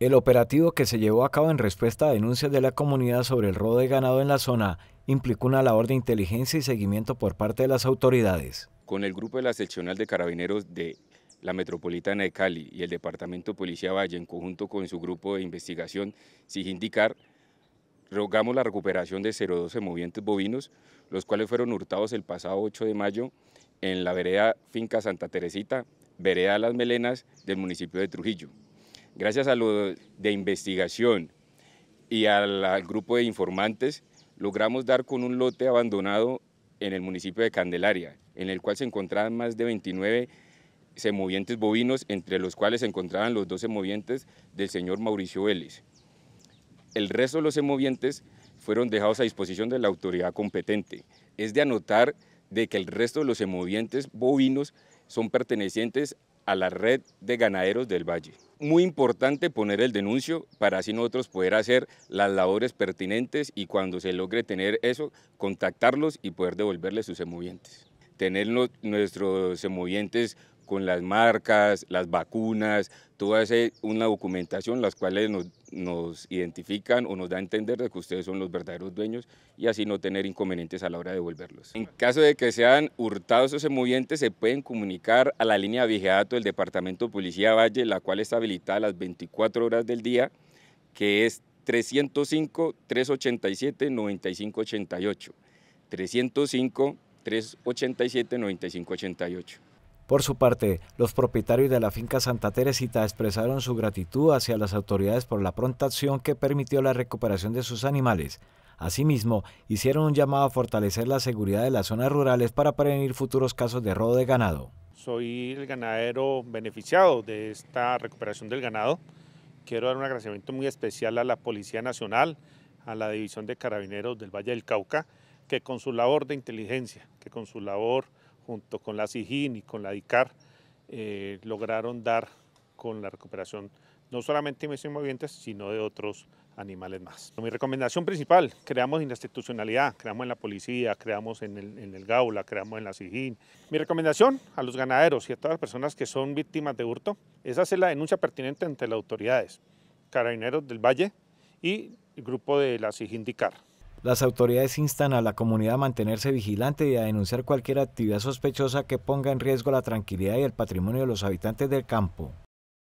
El operativo que se llevó a cabo en respuesta a denuncias de la comunidad sobre el robo de ganado en la zona implicó una labor de inteligencia y seguimiento por parte de las autoridades. Con el grupo de la seccional de carabineros de la Metropolitana de Cali y el Departamento Policía Valle, en conjunto con su grupo de investigación Sigindicar, rogamos la recuperación de 012 movientes bovinos, los cuales fueron hurtados el pasado 8 de mayo en la vereda Finca Santa Teresita, vereda Las Melenas del municipio de Trujillo. Gracias a lo de investigación y al, grupo de informantes, logramos dar con un lote abandonado en el municipio de Candelaria, en el cual se encontraban más de 29 semovientes bovinos, entre los cuales se encontraban los dos semovientes del señor Mauricio Vélez. El resto de los semovientes fueron dejados a disposición de la autoridad competente. Es de anotar de que el resto de los semovientes bovinos son pertenecientes a la red de ganaderos del valle. Muy importante poner el denuncio para así nosotros poder hacer las labores pertinentes y cuando se logre tener eso, contactarlos y poder devolverles sus semovientes. Tener nuestros semovientes con las marcas, las vacunas, toda esa una documentación las cuales nos, identifican o nos da a entender de que ustedes son los verdaderos dueños y así no tener inconvenientes a la hora de devolverlos. En caso de que sean hurtados esos se pueden comunicar a la línea vigiato del Departamento de Policía Valle, la cual está habilitada las 24 horas del día, que es 305-387-9588. 305-387-9588. Por su parte, los propietarios de la finca Santa Teresita expresaron su gratitud hacia las autoridades por la pronta acción que permitió la recuperación de sus animales. Asimismo, hicieron un llamado a fortalecer la seguridad de las zonas rurales para prevenir futuros casos de robo de ganado. Soy el ganadero beneficiado de esta recuperación del ganado. Quiero dar un agradecimiento muy especial a la Policía Nacional, a la División de Carabineros del Valle del Cauca, que con su labor de inteligencia, que con su labor junto con la SIGIN y con la DICAR, eh, lograron dar con la recuperación no solamente de inmovientes, sino de otros animales más. Mi recomendación principal, creamos en la institucionalidad, creamos en la policía, creamos en el, GAULA, creamos en la SIGIN. Mi recomendación a los ganaderos y a todas las personas que son víctimas de hurto es hacer la denuncia pertinente ante las autoridades, carabineros del Valle y el grupo de la SIGIN DICAR. Las autoridades instan a la comunidad a mantenerse vigilante y a denunciar cualquier actividad sospechosa que ponga en riesgo la tranquilidad y el patrimonio de los habitantes del campo.